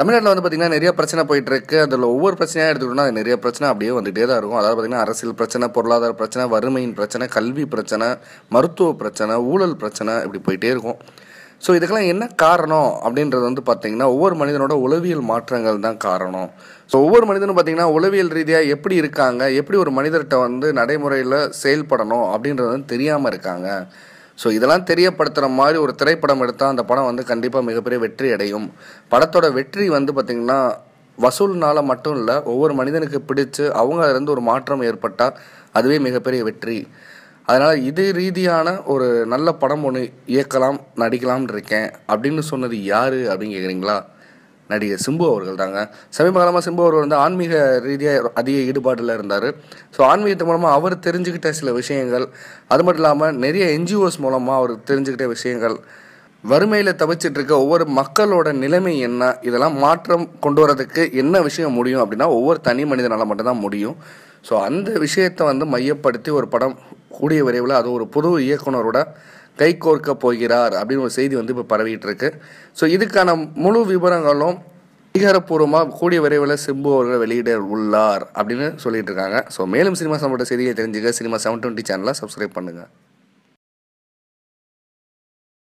தமிழ்நாட்டில் வந்து பார்த்திங்கன்னா நிறைய பிரச்சனை போயிட்டு இருக்கு அதில் ஒவ்வொரு பிரச்சனையாக எடுத்துக்கிட்டோம்னா அது நிறைய பிரச்சனை அப்படியே வந்துகிட்டே தான் இருக்கும் அதாவது பார்த்திங்கன்னா அரசியல் பிரச்சனை பொருளாதார பிரச்சனை வறுமையின் பிரச்சனை கல்வி பிரச்சனை மருத்துவ பிரச்சனை ஊழல் பிரச்சனை இப்படி போயிட்டே இருக்கும் ஸோ இதுக்கெல்லாம் என்ன காரணம் அப்படின்றது வந்து பார்த்திங்கன்னா ஒவ்வொரு மனிதனோட உளவியல் மாற்றங்கள் தான் காரணம் ஸோ ஒவ்வொரு மனிதனும் பார்த்திங்கன்னா உளவியல் ரீதியாக எப்படி இருக்காங்க எப்படி ஒரு மனிதர்கிட்ட வந்து நடைமுறையில் செயல்படணும் அப்படின்றது வந்து தெரியாமல் இருக்காங்க ஸோ இதெல்லாம் தெரியப்படுத்துகிற மாதிரி ஒரு திரைப்படம் எடுத்தால் அந்த படம் வந்து கண்டிப்பாக மிகப்பெரிய வெற்றி அடையும் படத்தோட வெற்றி வந்து பார்த்திங்கன்னா வசூல்னால் மட்டும் இல்லை ஒவ்வொரு மனிதனுக்கு பிடிச்சு அவங்க அதுலேருந்து ஒரு மாற்றம் ஏற்பட்டால் அதுவே மிகப்பெரிய வெற்றி அதனால் இது ரீதியான ஒரு நல்ல படம் ஒன்று இயக்கலாம் நடிக்கலாம்னு இருக்கேன் அப்படின்னு சொன்னது யார் அப்படின்னு கேட்குறீங்களா நடிகர் சிம்பு அவர்கள் தாங்க சமீப காலமாக சிம்பு அவர்கள் வந்து ஆன்மீக ரீதியாக அதிக ஈடுபாட்டில் இருந்தார் ஸோ ஆன்மீகத்து மூலமாக அவர் தெரிஞ்சுக்கிட்ட சில விஷயங்கள் அது மட்டும் இல்லாமல் நிறைய என்ஜிஓஸ் மூலமாக அவர் தெரிஞ்சுக்கிட்ட விஷயங்கள் வறுமையில் தவிச்சிட்டு இருக்க ஒவ்வொரு மக்களோட நிலைமை என்ன இதெல்லாம் மாற்றம் கொண்டு வரதுக்கு என்ன விஷயம் முடியும் அப்படின்னா ஒவ்வொரு தனி மனிதனால் மட்டும்தான் முடியும் ஸோ அந்த விஷயத்தை வந்து மையப்படுத்தி ஒரு படம் கூடிய விரைவில் அது ஒரு புது இயக்குனரோட கை கோர்க்க போகிறார் அப்படின்னு ஒரு செய்தி வந்து இப்போ பரவிட்டு இருக்கு ஸோ இதுக்கான முழு விவரங்களும் அதிகாரப்பூர்வமாக கூடிய விரைவில் சிம்பு அவர்கள் வெளியிட உள்ளார் அப்படின்னு சொல்லிட்டு இருக்காங்க ஸோ மேலும் சினிமா சம்பந்த செய்தியை தெரிஞ்சுக்க சினிமா செவன் டுவெண்ட்டி சேனலை சப்ஸ்கிரைப் பண்ணுங்கள்